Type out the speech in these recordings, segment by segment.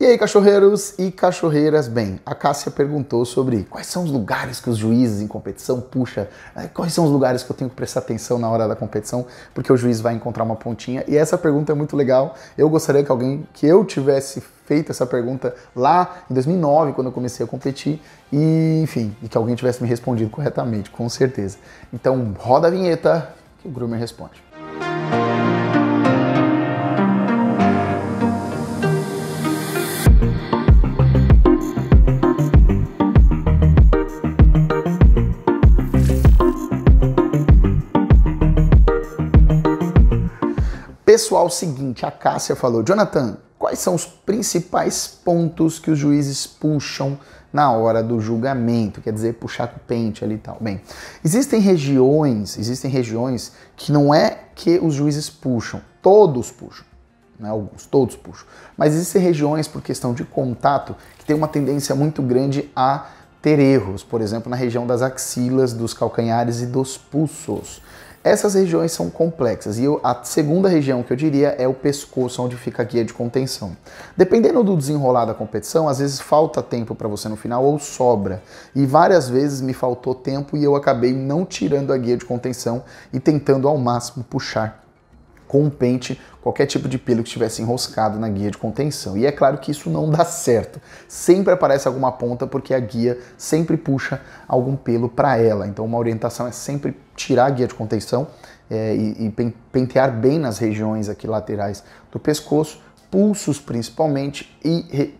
E aí, cachorreiros e cachorreiras, bem, a Cássia perguntou sobre quais são os lugares que os juízes em competição puxa, eh, quais são os lugares que eu tenho que prestar atenção na hora da competição, porque o juiz vai encontrar uma pontinha. E essa pergunta é muito legal. Eu gostaria que alguém que eu tivesse feito essa pergunta lá em 2009, quando eu comecei a competir, e enfim, e que alguém tivesse me respondido corretamente, com certeza. Então, roda a vinheta que o Groomer responde. Pessoal, seguinte, a Cássia falou: Jonathan, quais são os principais pontos que os juízes puxam na hora do julgamento? Quer dizer, puxar com o pente ali e tal. Bem, existem regiões, existem regiões que não é que os juízes puxam, todos puxam. Né, alguns, todos puxam. Mas existem regiões, por questão de contato, que tem uma tendência muito grande a ter erros, por exemplo, na região das axilas, dos calcanhares e dos pulsos. Essas regiões são complexas e a segunda região que eu diria é o pescoço, onde fica a guia de contenção. Dependendo do desenrolar da competição, às vezes falta tempo para você no final ou sobra. E várias vezes me faltou tempo e eu acabei não tirando a guia de contenção e tentando ao máximo puxar com um pente qualquer tipo de pelo que estivesse enroscado na guia de contenção. E é claro que isso não dá certo. Sempre aparece alguma ponta porque a guia sempre puxa algum pelo para ela. Então uma orientação é sempre tirar a guia de contenção é, e, e pentear bem nas regiões aqui laterais do pescoço, pulsos principalmente e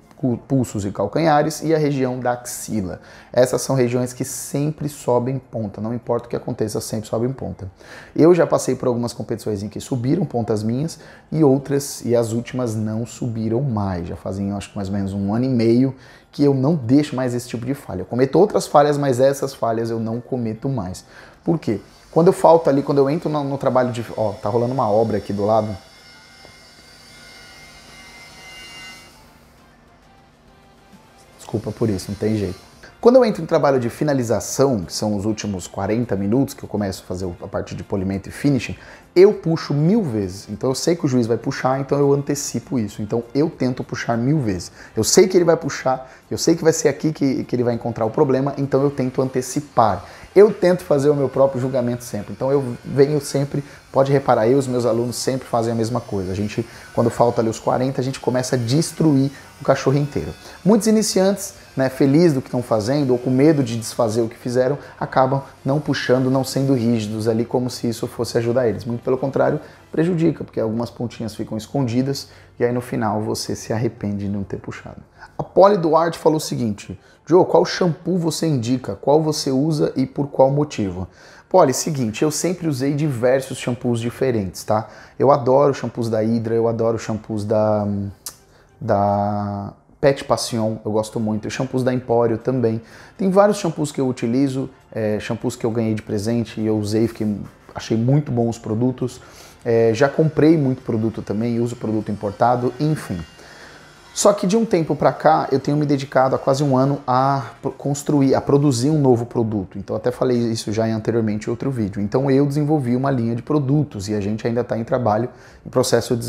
pulsos e calcanhares e a região da axila. Essas são regiões que sempre sobem ponta, não importa o que aconteça, sempre sobem ponta. Eu já passei por algumas competições em que subiram pontas minhas e outras, e as últimas não subiram mais. Já fazem, acho que mais ou menos um ano e meio que eu não deixo mais esse tipo de falha. Eu cometo outras falhas, mas essas falhas eu não cometo mais. Por quê? Quando eu falto ali, quando eu entro no, no trabalho de. Ó, tá rolando uma obra aqui do lado desculpa por isso, não tem jeito. Quando eu entro em trabalho de finalização, que são os últimos 40 minutos que eu começo a fazer a parte de polimento e finishing, eu puxo mil vezes. Então eu sei que o juiz vai puxar, então eu antecipo isso. Então eu tento puxar mil vezes. Eu sei que ele vai puxar, eu sei que vai ser aqui que, que ele vai encontrar o problema, então eu tento antecipar. Eu tento fazer o meu próprio julgamento sempre. Então eu venho sempre, pode reparar, eu e os meus alunos sempre fazem a mesma coisa. A gente, quando falta ali os 40, a gente começa a destruir o cachorro inteiro. Muitos iniciantes, né, felizes do que estão fazendo ou com medo de desfazer o que fizeram, acabam não puxando, não sendo rígidos ali como se isso fosse ajudar eles. Muito pelo contrário, prejudica, porque algumas pontinhas ficam escondidas e aí no final você se arrepende de não ter puxado. A Polly Duarte falou o seguinte: Joe, qual shampoo você indica? Qual você usa e por por qual motivo? Pô, olha, é seguinte, eu sempre usei diversos shampoos diferentes, tá? Eu adoro shampoos da Hydra, eu adoro shampoos da da Pet Passion, eu gosto muito, e shampoos da Empório também. Tem vários shampoos que eu utilizo, é, shampoos que eu ganhei de presente e eu usei, fiquei, achei muito bons os produtos. É, já comprei muito produto também, uso produto importado, enfim. Só que de um tempo para cá, eu tenho me dedicado há quase um ano a construir, a produzir um novo produto. Então, até falei isso já anteriormente em outro vídeo. Então, eu desenvolvi uma linha de produtos e a gente ainda está em trabalho, em processo de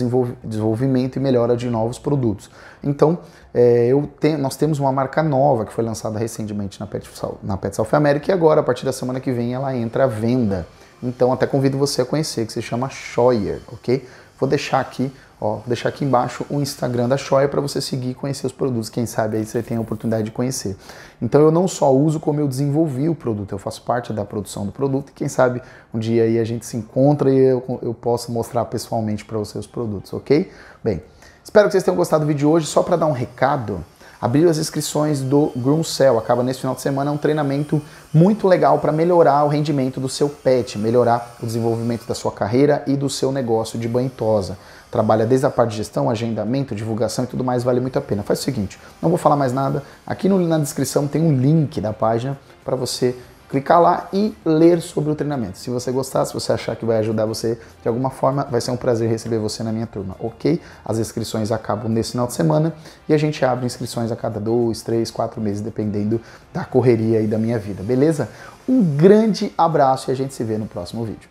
desenvolvimento e melhora de novos produtos. Então, é, te, nós temos uma marca nova que foi lançada recentemente na Pet, na Pet South America e agora, a partir da semana que vem, ela entra à venda. Então, até convido você a conhecer, que se chama Scheuer, ok? Vou deixar aqui Ó, vou deixar aqui embaixo o Instagram da Shoya para você seguir e conhecer os produtos. Quem sabe aí você tem a oportunidade de conhecer. Então eu não só uso como eu desenvolvi o produto, eu faço parte da produção do produto. E quem sabe um dia aí a gente se encontra e eu, eu posso mostrar pessoalmente para você os produtos, ok? Bem, espero que vocês tenham gostado do vídeo de hoje. Só para dar um recado, Abriu as inscrições do Groom Cell. Acaba nesse final de semana é um treinamento muito legal para melhorar o rendimento do seu pet, melhorar o desenvolvimento da sua carreira e do seu negócio de banho tosa. Trabalha desde a parte de gestão, agendamento, divulgação e tudo mais, vale muito a pena. Faz o seguinte, não vou falar mais nada. Aqui no, na descrição tem um link da página para você clicar lá e ler sobre o treinamento. Se você gostar, se você achar que vai ajudar você de alguma forma, vai ser um prazer receber você na minha turma, ok? As inscrições acabam nesse final de semana e a gente abre inscrições a cada dois, três, quatro meses, dependendo da correria e da minha vida, beleza? Um grande abraço e a gente se vê no próximo vídeo.